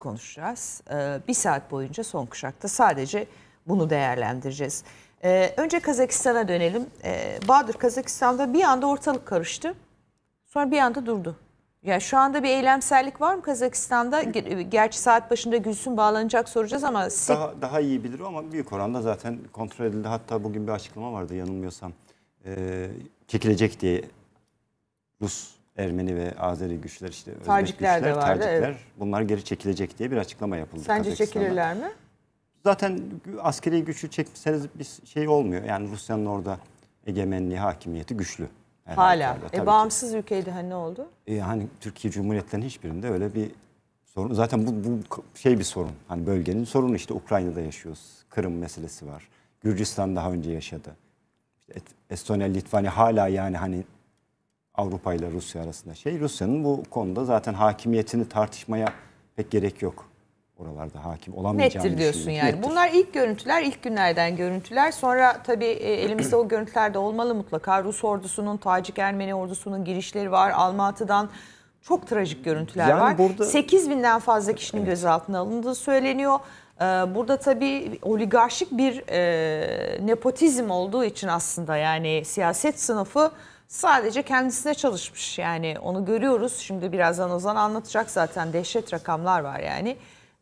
konuşacağız. Ee, bir saat boyunca son kuşakta sadece bunu değerlendireceğiz. Ee, önce Kazakistan'a dönelim. Ee, Bahadır Kazakistan'da bir anda ortalık karıştı. Sonra bir anda durdu. Ya şu anda bir eylemsellik var mı Kazakistan'da? Gerçi saat başında Gülsün bağlanacak soracağız ama... Daha, daha iyi bilir ama büyük oranda zaten kontrol edildi. Hatta bugün bir açıklama vardı yanılmıyorsam. Ee, çekilecek diye Rus Ermeni ve Azeri güçler işte Özbek Tacikler güçler, de vardı, Tacikler evet. bunlar geri çekilecek diye bir açıklama yapıldı. Sence çekilirler mi? Zaten askeri gücü çekmeseniz bir şey olmuyor. Yani Rusya'nın orada egemenliği, hakimiyeti güçlü. Hala. e, bağımsız ki. ülkeydi hani ne oldu? E, hani Türkiye Cumhuriyetlerinin hiçbirinde öyle bir sorun. Zaten bu, bu şey bir sorun. Hani bölgenin sorunu işte Ukrayna'da yaşıyoruz. Kırım meselesi var. Gürcistan daha önce yaşadı. İşte Estonya, Litvanya hala yani hani Avrupa ile Rusya arasında şey. Rusya'nın bu konuda zaten hakimiyetini tartışmaya pek gerek yok. Oralarda hakim olamayacağını Nettir diyorsun yani. Nettir. Bunlar ilk görüntüler, ilk günlerden görüntüler. Sonra tabii e, elimizde o görüntüler de olmalı mutlaka. Rus ordusunun, Tacik Ermeni ordusunun girişleri var. Almatı'dan çok trajik görüntüler yani var. Burada... 8 binden fazla kişinin evet. gözaltına alındığı söyleniyor. Ee, burada tabii oligarşik bir e, nepotizm olduğu için aslında yani siyaset sınıfı sadece kendisine çalışmış. Yani onu görüyoruz. Şimdi birazdan Ozan anlatacak zaten dehşet rakamlar var yani.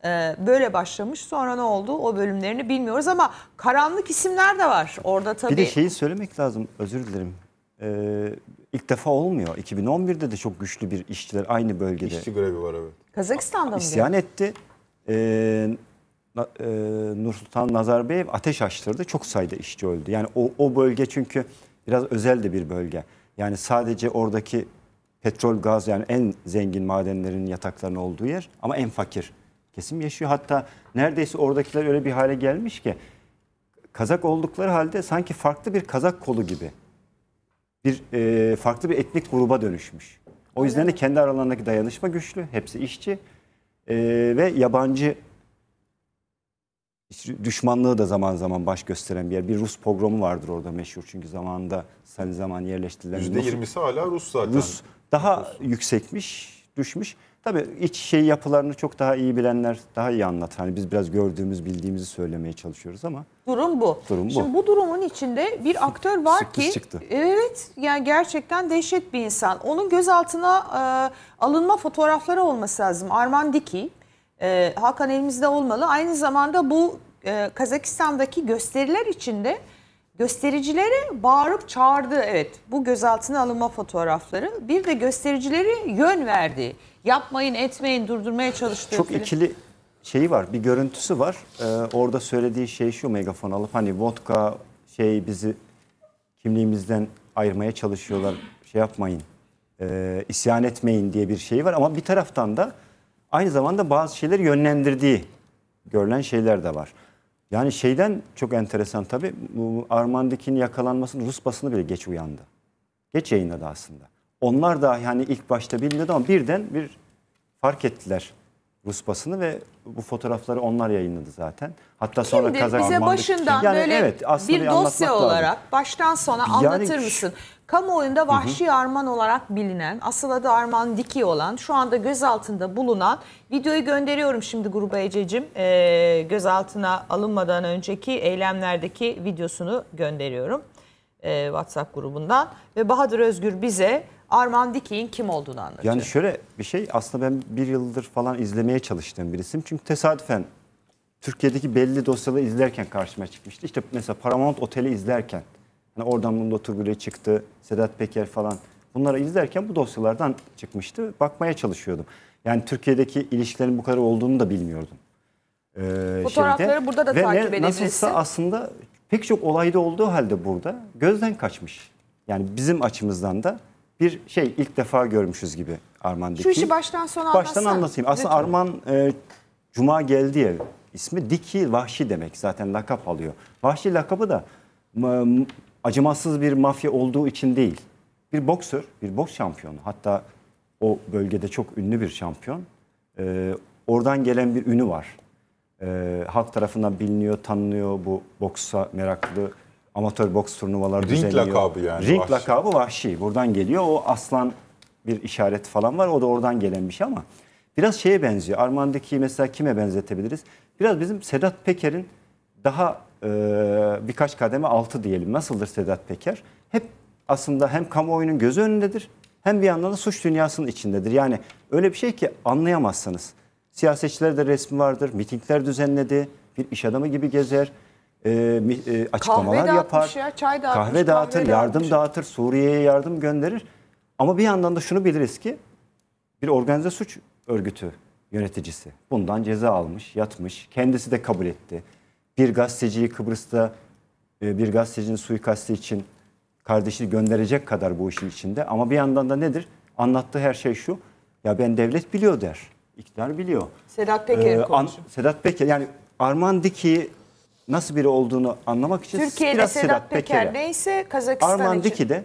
Ee, böyle başlamış. Sonra ne oldu? O bölümlerini bilmiyoruz ama karanlık isimler de var. Orada tabii. Bir de şeyi söylemek lazım. Özür dilerim. Ee, ilk defa olmuyor. 2011'de de çok güçlü bir işçiler aynı bölgede. İşçi grevi var evet. Kazakistan'da mı? İsyan diyor? etti. Ee, e, Nursultan Nazarbayev ateş açtırdı. Çok sayıda işçi öldü. Yani o, o bölge çünkü biraz özel de bir bölge. Yani sadece oradaki petrol, gaz yani en zengin madenlerin yataklarının olduğu yer ama en fakir kesim yaşıyor. Hatta neredeyse oradakiler öyle bir hale gelmiş ki Kazak oldukları halde sanki farklı bir Kazak kolu gibi bir e, farklı bir etnik gruba dönüşmüş. O yüzden de kendi aralarındaki dayanışma güçlü. Hepsi işçi e, ve yabancı düşmanlığı da zaman zaman baş gösteren bir yer. Bir Rus pogromu vardır orada meşhur. Çünkü zamanında sen hani zaman yerleştirilen %20'si hala Rus zaten. Rus daha Rus. yüksekmiş, düşmüş. Tabii iç şey yapılarını çok daha iyi bilenler daha iyi anlat. Hani biz biraz gördüğümüz, bildiğimizi söylemeye çalışıyoruz ama. Durum bu. Durum bu. Şimdi bu durumun içinde bir aktör var ki. çıktı. Evet yani gerçekten dehşet bir insan. Onun gözaltına e, alınma fotoğrafları olması lazım. Armand Dickey e, Hakan elimizde olmalı. Aynı zamanda bu e, Kazakistan'daki gösteriler içinde göstericileri bağırıp çağırdı. Evet bu gözaltına alınma fotoğrafları. Bir de göstericileri yön verdi. Yapmayın etmeyin durdurmaya çalıştı. Çok film. ikili şeyi var bir görüntüsü var. Ee, orada söylediği şey şu megafon alıp hani vodka şey bizi kimliğimizden ayırmaya çalışıyorlar şey yapmayın. E, isyan etmeyin diye bir şey var ama bir taraftan da aynı zamanda bazı şeyleri yönlendirdiği görülen şeyler de var. Yani şeyden çok enteresan tabii bu Armandik'in yakalanmasının Rus basını bile geç uyandı. Geç yayınladı aslında. Onlar da yani ilk başta bilmiyordu ama birden bir fark ettiler Rus basını ve bu fotoğrafları onlar yayınladı zaten. Hatta sonra Şimdi bize Armandik... başından yani, böyle evet, bir dosya olarak lazım. baştan sona anlatır yani, mısın? Kamuoyunda Vahşi hı hı. Arman olarak bilinen, asıl adı Arman Diki olan, şu anda gözaltında bulunan videoyu gönderiyorum şimdi gruba Ececiğim. E, gözaltına alınmadan önceki eylemlerdeki videosunu gönderiyorum e, WhatsApp grubundan ve Bahadır Özgür bize Arman Diki'nin kim olduğunu anlatıyor. Yani şöyle bir şey aslında ben bir yıldır falan izlemeye çalıştığım birisim Çünkü tesadüfen Türkiye'deki belli dosyaları izlerken karşıma çıkmıştı. İşte mesela Paramount Otel'i izlerken Hani oradan Bunda Turgül'e çıktı, Sedat Peker falan. Bunları izlerken bu dosyalardan çıkmıştı. Bakmaya çalışıyordum. Yani Türkiye'deki ilişkilerin bu kadar olduğunu da bilmiyordum. Ee, Fotoğrafları şeyde. burada da Ve takip edebilirsin. Nasılsa aslında pek çok olayda olduğu halde burada gözden kaçmış. Yani bizim açımızdan da bir şey ilk defa görmüşüz gibi Arman Diki. Şu işi baştan sona anlatsana. Baştan anlatayım. Aslında Lütfen. Arman e, Cuma geldi ya ismi Diki Vahşi demek zaten lakap alıyor. Vahşi lakabı da acımasız bir mafya olduğu için değil. Bir boksör, bir boks şampiyonu hatta o bölgede çok ünlü bir şampiyon. Ee, oradan gelen bir ünü var. Ee, halk tarafından biliniyor, tanınıyor bu boksa meraklı amatör boks turnuvaları Ring düzenliyor. Ring lakabı yani. Ring vahşi. lakabı vahşi. Buradan geliyor. O aslan bir işaret falan var. O da oradan gelen bir şey ama biraz şeye benziyor. Armandaki mesela kime benzetebiliriz? Biraz bizim Sedat Peker'in daha ee, birkaç kademe altı diyelim. Nasıldır Sedat Peker? Hep aslında hem kamuoyunun gözü önündedir hem bir yandan da suç dünyasının içindedir. Yani öyle bir şey ki anlayamazsınız. Siyasetçilerde resmi vardır, mitingler düzenledi, bir iş adamı gibi gezer, ee, e, e, açıklamalar kahve yapar, ya, çay dağıtmış, kahve dağıtır, kahve yardım dağıtmış. dağıtır, Suriye'ye yardım gönderir. Ama bir yandan da şunu biliriz ki bir organize suç örgütü yöneticisi bundan ceza almış, yatmış, kendisi de kabul etti bir gazeteciyi Kıbrıs'ta e, bir gazetecinin suikastı için kardeşini gönderecek kadar bu işin içinde. Ama bir yandan da nedir? Anlattığı her şey şu. Ya ben devlet biliyor der. İktidar biliyor. Sedat Peker ee, an, Sedat Peker yani Arman Diki nasıl biri olduğunu anlamak için Türkiye'de biraz Sedat, Sedat Peker Peker'e, neyse Kazakistan Arman için. Diki de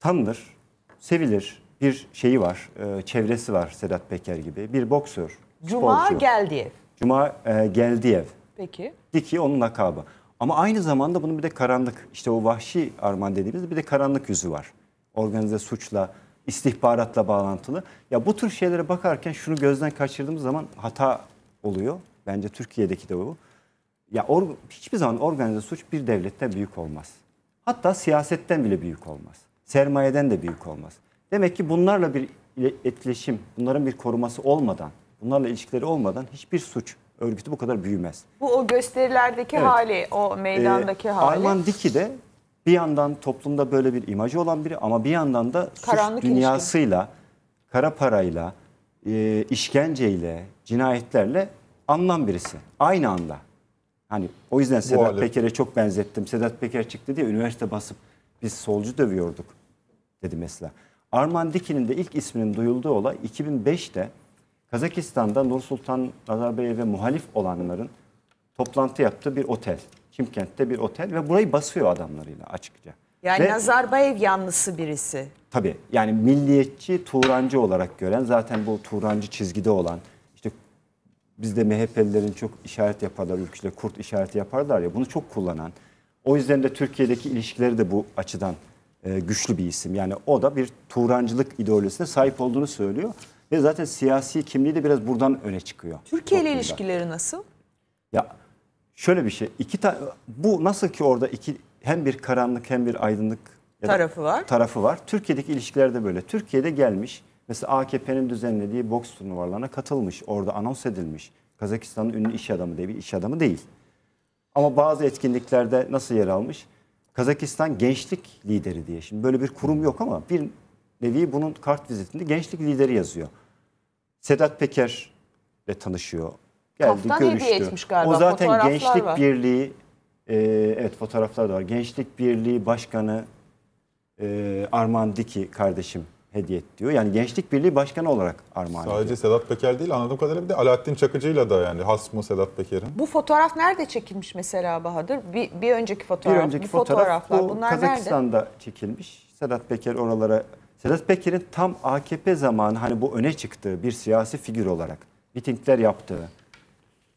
tanınır, sevilir. Bir şeyi var, e, çevresi var Sedat Peker gibi. Bir boksör, Cuma sporcu. Geldiyev. Cuma e, Geldiyev. Peki. Diki onun lakabı. Ama aynı zamanda bunun bir de karanlık, işte o vahşi arman dediğimiz bir de karanlık yüzü var. Organize suçla, istihbaratla bağlantılı. Ya bu tür şeylere bakarken şunu gözden kaçırdığımız zaman hata oluyor. Bence Türkiye'deki de bu. Ya or, hiçbir zaman organize suç bir devletten büyük olmaz. Hatta siyasetten bile büyük olmaz. Sermayeden de büyük olmaz. Demek ki bunlarla bir etkileşim, bunların bir koruması olmadan, bunlarla ilişkileri olmadan hiçbir suç örgütü bu kadar büyümez. Bu o gösterilerdeki evet. hali, o ee, meydandaki ee, hali. Arman Diki de bir yandan toplumda böyle bir imajı olan biri ama bir yandan da Karanlık suç dünyasıyla, ilişki. kara parayla, e, işkenceyle, cinayetlerle anlam birisi. Aynı anda. Hani o yüzden Sedat Peker'e çok benzettim. Sedat Peker çıktı diye üniversite basıp biz solcu dövüyorduk dedi mesela. Armand Dickey'nin de ilk isminin duyulduğu olay 2005'te Kazakistan'da Nur Sultan Nazarbayev'e muhalif olanların toplantı yaptığı bir otel. Çimkent'te bir otel ve burayı basıyor adamlarıyla açıkça. Yani ve, Nazarbayev yanlısı birisi. Tabii yani milliyetçi, Turancı olarak gören zaten bu Turancı çizgide olan işte bizde MHP'lilerin çok işaret yaparlar ülkede kurt işareti yaparlar ya bunu çok kullanan. O yüzden de Türkiye'deki ilişkileri de bu açıdan e, güçlü bir isim. Yani o da bir Turancılık ideolojisine sahip olduğunu söylüyor. Ve zaten siyasi kimliği de biraz buradan öne çıkıyor. Türkiye ile ilişkileri nasıl? Ya şöyle bir şey. iki ta bu nasıl ki orada iki hem bir karanlık hem bir aydınlık tarafı var. Tarafı var. Türkiye'deki ilişkiler de böyle. Türkiye'de gelmiş mesela AKP'nin düzenlediği boks turnuvalarına katılmış. Orada anons edilmiş. Kazakistan'ın ünlü iş adamı diye bir iş adamı değil. Ama bazı etkinliklerde nasıl yer almış? Kazakistan gençlik lideri diye. Şimdi böyle bir kurum yok ama bir nevi bunun kart vizitinde gençlik lideri yazıyor. Sedat Peker ile tanışıyor. Geldi Kaftan görüştü. etmiş galiba. O zaten Gençlik var. Birliği e, evet fotoğraflar da var. Gençlik Birliği Başkanı e, Armağan Diki kardeşim hediye et diyor. Yani Gençlik Birliği Başkanı olarak armağan Sadece ediyor. Sedat Peker değil anladığım kadarıyla bir de Alaaddin Çakıcı'yla da yani hasmı Sedat Peker'in. Bu fotoğraf nerede çekilmiş mesela Bahadır? Bir, bir önceki fotoğraf, bir önceki bu fotoğraf, fotoğraflar bu bunlar Kazakistan'da nerede? Kazakistan'da çekilmiş. Sedat Peker oralara Sedat Peker'in tam AKP zamanı hani bu öne çıktığı bir siyasi figür olarak mitingler yaptığı,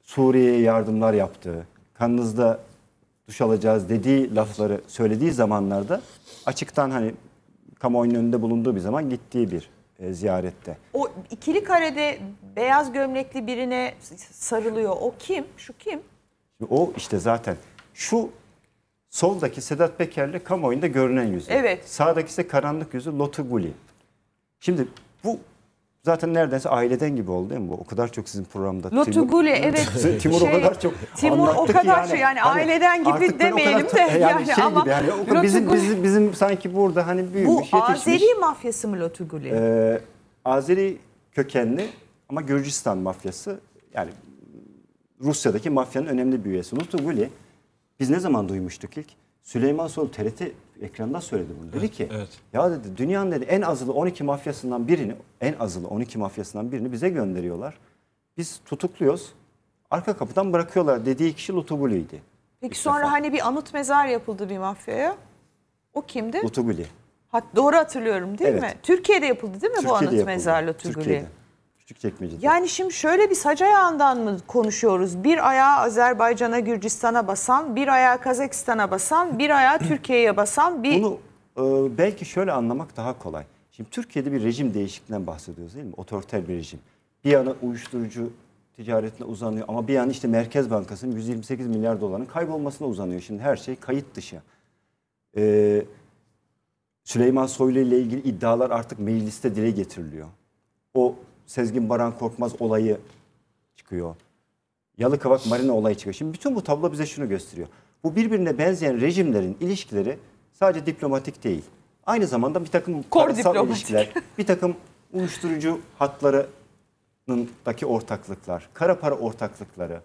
Suriye'ye yardımlar yaptığı, kanınızda duş alacağız dediği lafları söylediği zamanlarda açıktan hani kamuoyunun önünde bulunduğu bir zaman gittiği bir e, ziyarette. O ikili karede beyaz gömlekli birine sarılıyor. O kim? Şu kim? O işte zaten şu Soldaki Sedat Peker'le kamuoyunda görünen yüzü. Evet. Sağdaki ise karanlık yüzü Lotu Guli. Şimdi bu Zaten neredeyse aileden gibi oldu değil mi bu? O kadar çok sizin programda. Lotu Guli evet. Timur şey, o kadar çok Timur o kadar yani, şey yani hani aileden gibi demeyelim de. Yani, yani şey ama gibi yani o, bizim, bizim, bizim sanki burada hani büyümüş bu yetişmiş. Bu Azeri mafyası mı Lotu Guli? E, Azeri kökenli ama Gürcistan mafyası yani Rusya'daki mafyanın önemli bir üyesi. Lotu Guli biz ne zaman duymuştuk ilk? Süleyman Soylu TRT ekranında söyledi bunu. Dedi evet, ki evet. ya dedi dünyanın dedi en azılı 12 mafyasından birini en azılı 12 mafyasından birini bize gönderiyorlar. Biz tutukluyoruz. Arka kapıdan bırakıyorlar dediği kişi Lutuguli'ydi. Peki sonra defa. hani bir anıt mezar yapıldı bir mafyaya. O kimdi? Lutuguli. Ha, doğru hatırlıyorum değil evet. mi? Türkiye'de yapıldı değil mi Türkiye'de bu anıt yapıldı. mezarlı Lutuguli? Türkiye'de. Küçük çekmecede. Yani şimdi şöyle bir sac ayağından mı konuşuyoruz? Bir ayağı Azerbaycan'a, Gürcistan'a basan, bir ayağı Kazakistan'a basan, bir ayağı Türkiye'ye basan bir... Bunu e, belki şöyle anlamak daha kolay. Şimdi Türkiye'de bir rejim değişikliğinden bahsediyoruz değil mi? Otoriter bir rejim. Bir yana uyuşturucu ticaretine uzanıyor ama bir yana işte Merkez Bankası'nın 128 milyar doların kaybolmasına uzanıyor. Şimdi her şey kayıt dışı. Ee, Süleyman Soylu ile ilgili iddialar artık mecliste dile getiriliyor. O Sezgin Baran Korkmaz olayı çıkıyor. yalı kavak Marina olayı çıkıyor. Şimdi bütün bu tablo bize şunu gösteriyor. Bu birbirine benzeyen rejimlerin ilişkileri sadece diplomatik değil. Aynı zamanda bir takım Kor diplomatik. ilişkiler, bir takım uyuşturucu hatlarındaki ortaklıklar, kara para ortaklıkları,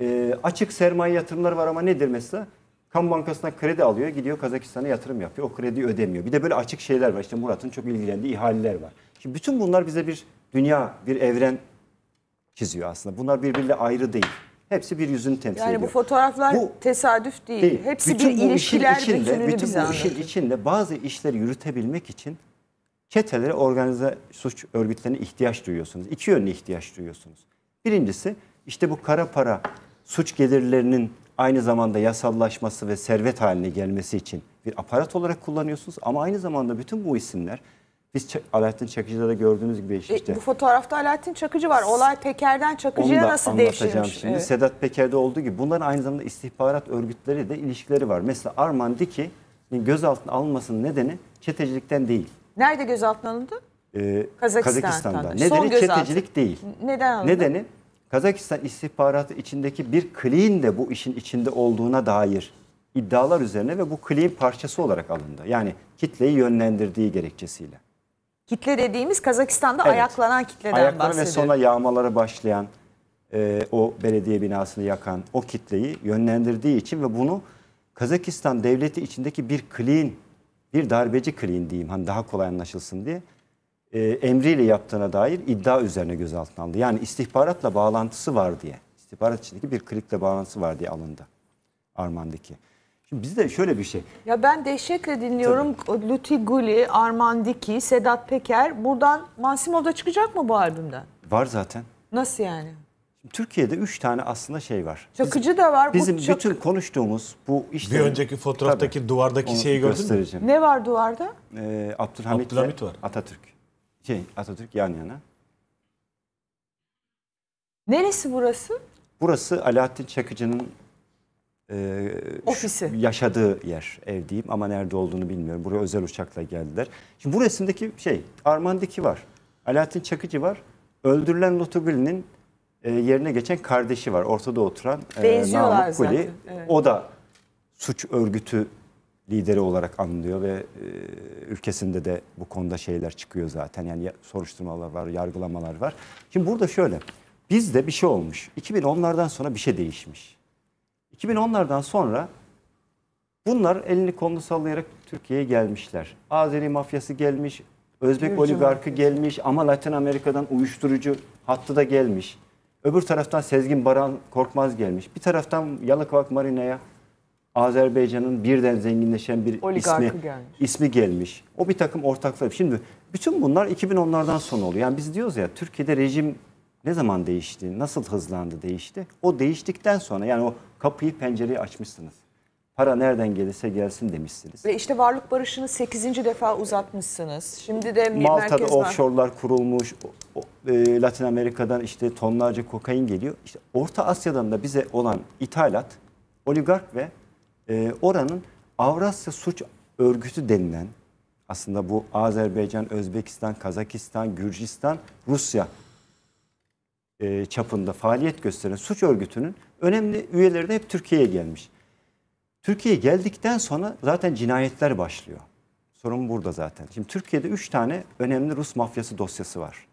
e, açık sermaye yatırımları var ama nedir mesela? Kamu bankasına kredi alıyor, gidiyor Kazakistan'a yatırım yapıyor. O krediyi ödemiyor. Bir de böyle açık şeyler var. İşte Murat'ın çok ilgilendiği ihaleler var. Şimdi bütün bunlar bize bir dünya bir evren çiziyor aslında. Bunlar birbiriyle ayrı değil. Hepsi bir yüzünü temsil yani ediyor. Yani bu fotoğraflar bu, tesadüf değil. değil. Hepsi bütün bir ilişkiler içinde, bütün bu işin içinde bazı işleri yürütebilmek için çetelere organize suç örgütlerine ihtiyaç duyuyorsunuz. İki yönlü ihtiyaç duyuyorsunuz. Birincisi işte bu kara para suç gelirlerinin aynı zamanda yasallaşması ve servet haline gelmesi için bir aparat olarak kullanıyorsunuz. Ama aynı zamanda bütün bu isimler biz Alaaddin Çakıcı'da da gördüğünüz gibi işte. E, bu fotoğrafta Alaaddin Çakıcı var. Olay Peker'den Çakıcı'ya nasıl devşirmiş? Onu da anlatacağım şimdi. Evet. Sedat Peker'de olduğu gibi bunların aynı zamanda istihbarat örgütleri de ilişkileri var. Mesela Arman Armandiki gözaltına alınmasının nedeni çetecilikten değil. Nerede gözaltına alındı? Ee, Kazakistan, Kazakistan'da. Nedeni Son çetecilik değil. Neden alındı? Nedeni Kazakistan istihbaratı içindeki bir kliğin de bu işin içinde olduğuna dair iddialar üzerine ve bu kliğin parçası olarak alındı. Yani kitleyi yönlendirdiği gerekçesiyle. Kitle dediğimiz Kazakistan'da evet. ayaklanan kitleden Ayaklanan bahsediyor. ve sonra yağmalara başlayan e, o belediye binasını yakan o kitleyi yönlendirdiği için ve bunu Kazakistan devleti içindeki bir kliğin, bir darbeci kliğin diyeyim hani daha kolay anlaşılsın diye e, emriyle yaptığına dair iddia üzerine gözaltına alındı. Yani istihbaratla bağlantısı var diye, istihbarat içindeki bir klikle bağlantısı var diye alındı Arman'daki. Şimdi bizde şöyle bir şey. Ya ben dehşetle dinliyorum Tabii. Luti Guli, Armandiki, Sedat Peker. Buradan Mansimo da çıkacak mı bu albümden? Var zaten. Nasıl yani? Türkiye'de üç tane aslında şey var. Çakıcı bizim, da var. Bizim bu bütün konuştuğumuz bu işte. Bir önceki fotoğraftaki tabii, duvardaki şeyi gördün mü? Ne var duvarda? Ee, Abdülhamit, Abdülhamit var. Atatürk. Şey, Atatürk yan yana. Neresi burası? Burası Alaaddin Çakıcı'nın e, Ofisi. yaşadığı yer ev diyeyim ama nerede olduğunu bilmiyorum. Buraya özel uçakla geldiler. Şimdi bu resimdeki şey Armandiki var. Alaaddin Çakıcı var. Öldürülen Lotugül'ün e, yerine geçen kardeşi var. Ortada oturan e, Namık Kuli. evet. O da suç örgütü lideri olarak anılıyor ve e, ülkesinde de bu konuda şeyler çıkıyor zaten. Yani soruşturmalar var, yargılamalar var. Şimdi burada şöyle. Bizde bir şey olmuş. 2010'lardan sonra bir şey değişmiş. 2010'lardan sonra bunlar elini kolunu sallayarak Türkiye'ye gelmişler. Azeri mafyası gelmiş, Özbek Gürcü oligarkı mafyası. gelmiş ama Latin Amerika'dan uyuşturucu hattı da gelmiş. Öbür taraftan Sezgin Baran Korkmaz gelmiş. Bir taraftan Yalıkavak Marina'ya Azerbaycan'ın birden zenginleşen bir Oligarkı ismi gelmiş. ismi gelmiş. O bir takım ortaklar. Şimdi bütün bunlar 2010'lardan sonra oluyor. Yani biz diyoruz ya Türkiye'de rejim ne zaman değişti, nasıl hızlandı değişti? O değiştikten sonra yani o kapıyı pencereyi açmışsınız. Para nereden gelirse gelsin demişsiniz. Ve işte varlık barışını 8. defa uzatmışsınız. Şimdi de Malta'da offshore'lar kurulmuş. E, Latin Amerika'dan işte tonlarca kokain geliyor. İşte Orta Asya'dan da bize olan ithalat oligark ve e, oranın Avrasya suç örgütü denilen aslında bu Azerbaycan, Özbekistan, Kazakistan, Gürcistan, Rusya e, çapında faaliyet gösteren suç örgütünün önemli üyeleri de hep Türkiye'ye gelmiş. Türkiye'ye geldikten sonra zaten cinayetler başlıyor. Sorun burada zaten. Şimdi Türkiye'de 3 tane önemli Rus mafyası dosyası var.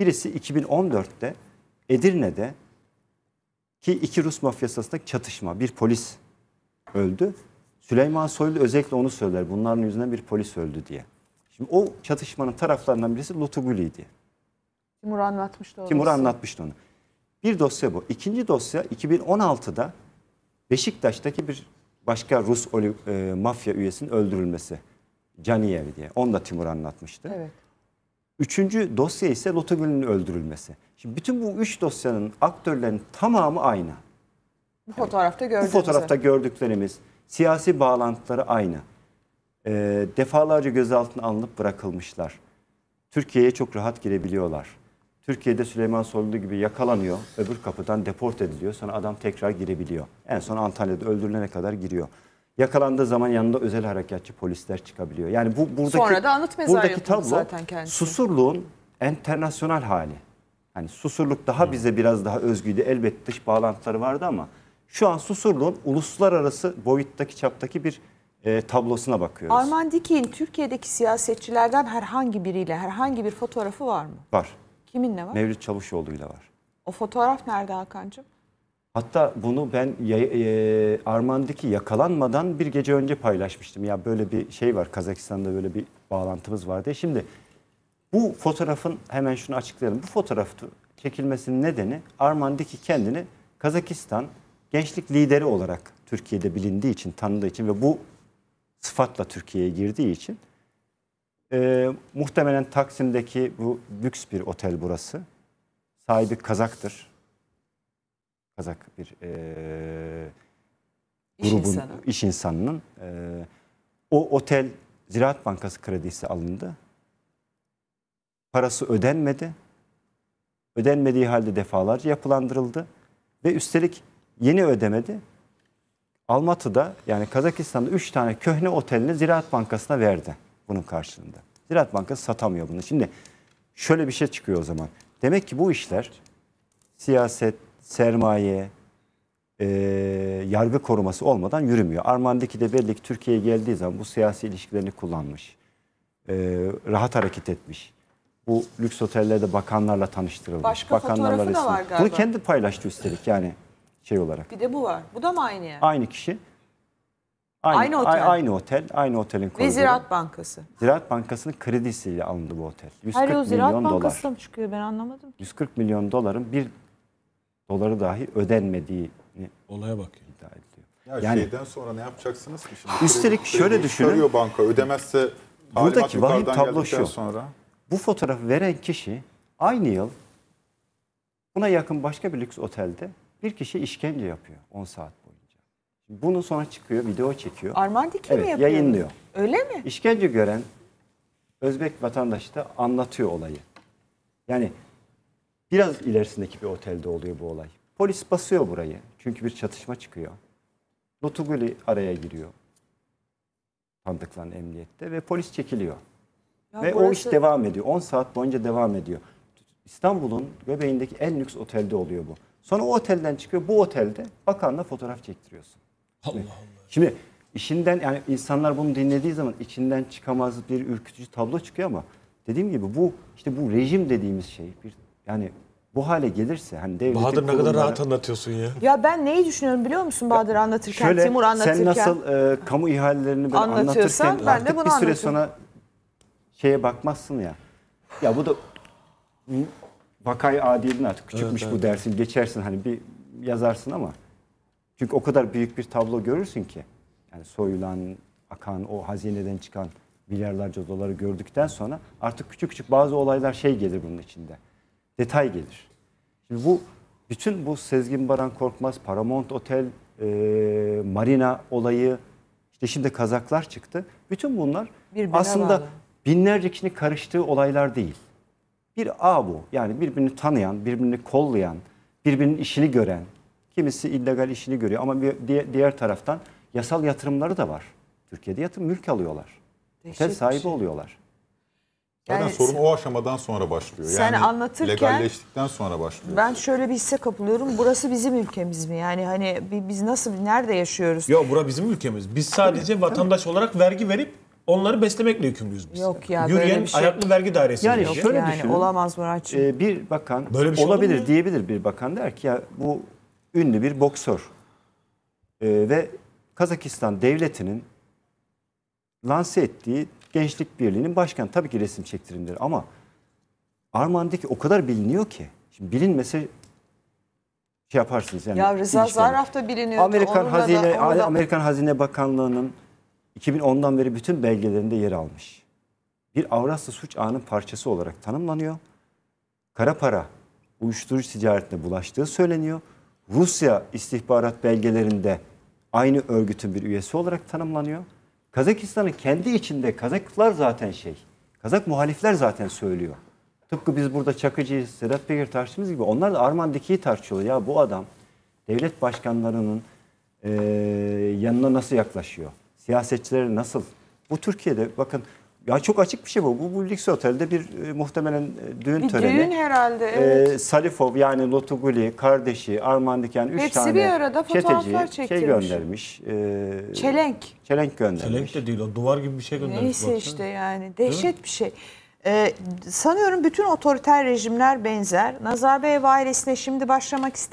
Birisi 2014'te Edirne'de ki iki Rus mafyası arasındaki çatışma. Bir polis öldü. Süleyman Soylu özellikle onu söyler. Bunların yüzünden bir polis öldü diye. Şimdi o çatışmanın taraflarından birisi Lutuguli idi. Timur anlatmıştı onu. Timur anlatmıştı onu. Bir dosya bu. İkinci dosya 2016'da Beşiktaş'taki bir başka Rus e, mafya üyesinin öldürülmesi. Caniyev diye. Onu da Timur anlatmıştı. Evet. Üçüncü dosya ise Lotogül'ün öldürülmesi. Şimdi bütün bu üç dosyanın aktörlerin tamamı aynı. Bu fotoğrafta yani, gördüğümüz. Bu fotoğrafta gördüklerimiz siyasi bağlantıları aynı. E, defalarca gözaltına alınıp bırakılmışlar. Türkiye'ye çok rahat girebiliyorlar. Türkiye'de Süleyman Soylu gibi yakalanıyor, öbür kapıdan deport ediliyor. Sonra adam tekrar girebiliyor. En son Antalya'da öldürülene kadar giriyor. Yakalandığı zaman yanında özel harekatçı polisler çıkabiliyor. Yani bu buradaki Sonra da anıt buradaki tablo zaten kendisi. Susurluğun internasyonal hali. Hani Susurluk daha hmm. bize biraz daha özgüydü. Elbette dış bağlantıları vardı ama şu an Susurluğun uluslararası boyuttaki çaptaki bir e, tablosuna bakıyoruz. Armand Dikey'in Türkiye'deki siyasetçilerden herhangi biriyle herhangi bir fotoğrafı var mı? Var. Kiminle var? Mevlüt Çavuşoğlu'yla var. O fotoğraf nerede Hakan'cığım? Hatta bunu ben e, Armandiki yakalanmadan bir gece önce paylaşmıştım. Ya böyle bir şey var Kazakistan'da böyle bir bağlantımız vardı. Şimdi bu fotoğrafın hemen şunu açıklayalım. Bu fotoğrafı çekilmesinin nedeni Armandiki kendini Kazakistan gençlik lideri olarak Türkiye'de bilindiği için, tanıdığı için ve bu sıfatla Türkiye'ye girdiği için e, muhtemelen Taksim'deki bu lüks bir otel burası. Sahibi Kazak'tır. Kazak bir e, iş grubun, insanı. iş insanının. E, o otel Ziraat Bankası kredisi alındı. Parası ödenmedi. Ödenmediği halde defalarca yapılandırıldı. Ve üstelik yeni ödemedi. Almatı'da yani Kazakistan'da 3 tane köhne otelini Ziraat Bankası'na verdi bunun karşılığında. Ziraat Bankası satamıyor bunu. Şimdi şöyle bir şey çıkıyor o zaman. Demek ki bu işler siyaset, sermaye, e, yargı koruması olmadan yürümüyor. Armandaki de belli ki Türkiye'ye geldiği zaman bu siyasi ilişkilerini kullanmış. E, rahat hareket etmiş. Bu lüks otellerde bakanlarla tanıştırılmış. Başka bakanlarla fotoğrafı da var galiba. Bunu kendi paylaştı üstelik yani şey olarak. Bir de bu var. Bu da mı aynı? Aynı kişi. Aynı, aynı otel. Aynı otel, aynı otelin koridoru. Ve Ziraat Bankası. Ziraat Bankası'nın kredisiyle alındı bu otel. 140 Her milyon Ziraat dolar. mı çıkıyor ben anlamadım. 140 milyon doların bir doları dahi ödenmediğini olaya bak iddia ediyor. Ya yani, şeyden sonra ne yapacaksınız ki şimdi? Üstelik kredi, şöyle düşünün. banka ödemezse buradaki vahim tablo şu. Sonra... Bu fotoğrafı veren kişi aynı yıl buna yakın başka bir lüks otelde bir kişi işkence yapıyor 10 saat boyunca. Bunu sonra çıkıyor, video çekiyor. Armandiki evet, mi yapıyor? yayınlıyor. Öyle mi? İşkence gören Özbek vatandaşı da anlatıyor olayı. Yani biraz ilerisindeki bir otelde oluyor bu olay. Polis basıyor burayı. Çünkü bir çatışma çıkıyor. Lutuguli araya giriyor. Sandıklan emniyette ve polis çekiliyor. Ya ve burası... o iş devam ediyor. 10 saat boyunca devam ediyor. İstanbul'un göbeğindeki en lüks otelde oluyor bu. Sonra o otelden çıkıyor. Bu otelde bakanla fotoğraf çektiriyorsun. Allah Allah. Şimdi işinden yani insanlar bunu dinlediği zaman içinden çıkamaz bir ürkütücü tablo çıkıyor ama dediğim gibi bu işte bu rejim dediğimiz şey bir yani bu hale gelirse hani devletin Bahadır ne kadar rahat anlatıyorsun ya. Ya ben neyi düşünüyorum biliyor musun Bahadır anlatırken, Şöyle, Timur anlatırken. Sen nasıl e, kamu ihalelerini ben anlatırken ben de artık bunu bir süre sonra şeye bakmazsın ya. Ya bu da vakay adilin artık küçükmüş evet, evet. bu dersin geçersin hani bir yazarsın ama çünkü o kadar büyük bir tablo görürsün ki. Yani soyulan, akan, o hazineden çıkan milyarlarca doları gördükten sonra artık küçük küçük bazı olaylar şey gelir bunun içinde. Detay gelir. Şimdi bu bütün bu Sezgin Baran Korkmaz, Paramount Otel, e, Marina olayı, işte şimdi kazaklar çıktı. Bütün bunlar Birbirine aslında bağlı. binlerce kişinin karıştığı olaylar değil. Bir ağ bu. Yani birbirini tanıyan, birbirini kollayan, birbirinin işini gören, Kimisi illegal işini görüyor ama bir diğer taraftan yasal yatırımları da var. Türkiye'de yatırım mülk alıyorlar. Otel sahibi şey. oluyorlar. Zaten sorun sen, o aşamadan sonra başlıyor. Sen yani anlatırken legalleştikten sonra başlıyor. Ben şöyle bir hisse kapılıyorum. Burası bizim ülkemiz mi? Yani hani biz nasıl nerede yaşıyoruz? Yok bura bizim ülkemiz. Biz sadece tabii, vatandaş tabii. olarak vergi verip onları beslemekle yükümlüyüz biz. Yok ya Yürüyen, böyle bir şey. ayaklı vergi dairesi. Yani şöyle yani, düşünün. Olamaz Muratçım. Ee, bir bakan böyle bir şey olabilir diyebilir bir bakan der ki ya bu ünlü bir boksör. E, ve Kazakistan devletinin lanse ettiği Gençlik Birliği'nin başkanı. Tabii ki resim çektirimdir ama Armağan'daki o kadar biliniyor ki. Şimdi bilinmese şey yaparsınız yani. Ya Rıza Zarraf da biliniyordu. Amerikan Onunla Hazine da, orada... Amerikan Hazine Bakanlığı'nın 2010'dan beri bütün belgelerinde yer almış. Bir Avrasya suç ağının parçası olarak tanımlanıyor. Kara para uyuşturucu ticaretine bulaştığı söyleniyor. Rusya istihbarat belgelerinde aynı örgütün bir üyesi olarak tanımlanıyor. Kazakistan'ın kendi içinde Kazaklar zaten şey, Kazak muhalifler zaten söylüyor. Tıpkı biz burada Çakıcı'yı, Sedat Bekir tartıştığımız gibi onlar da Arman Diki'yi tartışıyorlar. Ya bu adam devlet başkanlarının e, yanına nasıl yaklaşıyor? Siyasetçileri nasıl? Bu Türkiye'de bakın ya çok açık bir şey bu. Bu, bu lüks otelde bir e, muhtemelen e, düğün bir töreni. düğün herhalde. E, evet. Ee, Salifov yani Lotuguli, kardeşi, Armandik yani. 3 Hepsi tane bir arada fotoğraflar çeteci şey göndermiş. E, Çelenk. Çelenk göndermiş. Çelenk de değil o duvar gibi bir şey göndermiş. Neyse baksana. işte yani dehşet bir şey. Ee, sanıyorum bütün otoriter rejimler benzer. Nazarbayev ailesine şimdi başlamak ister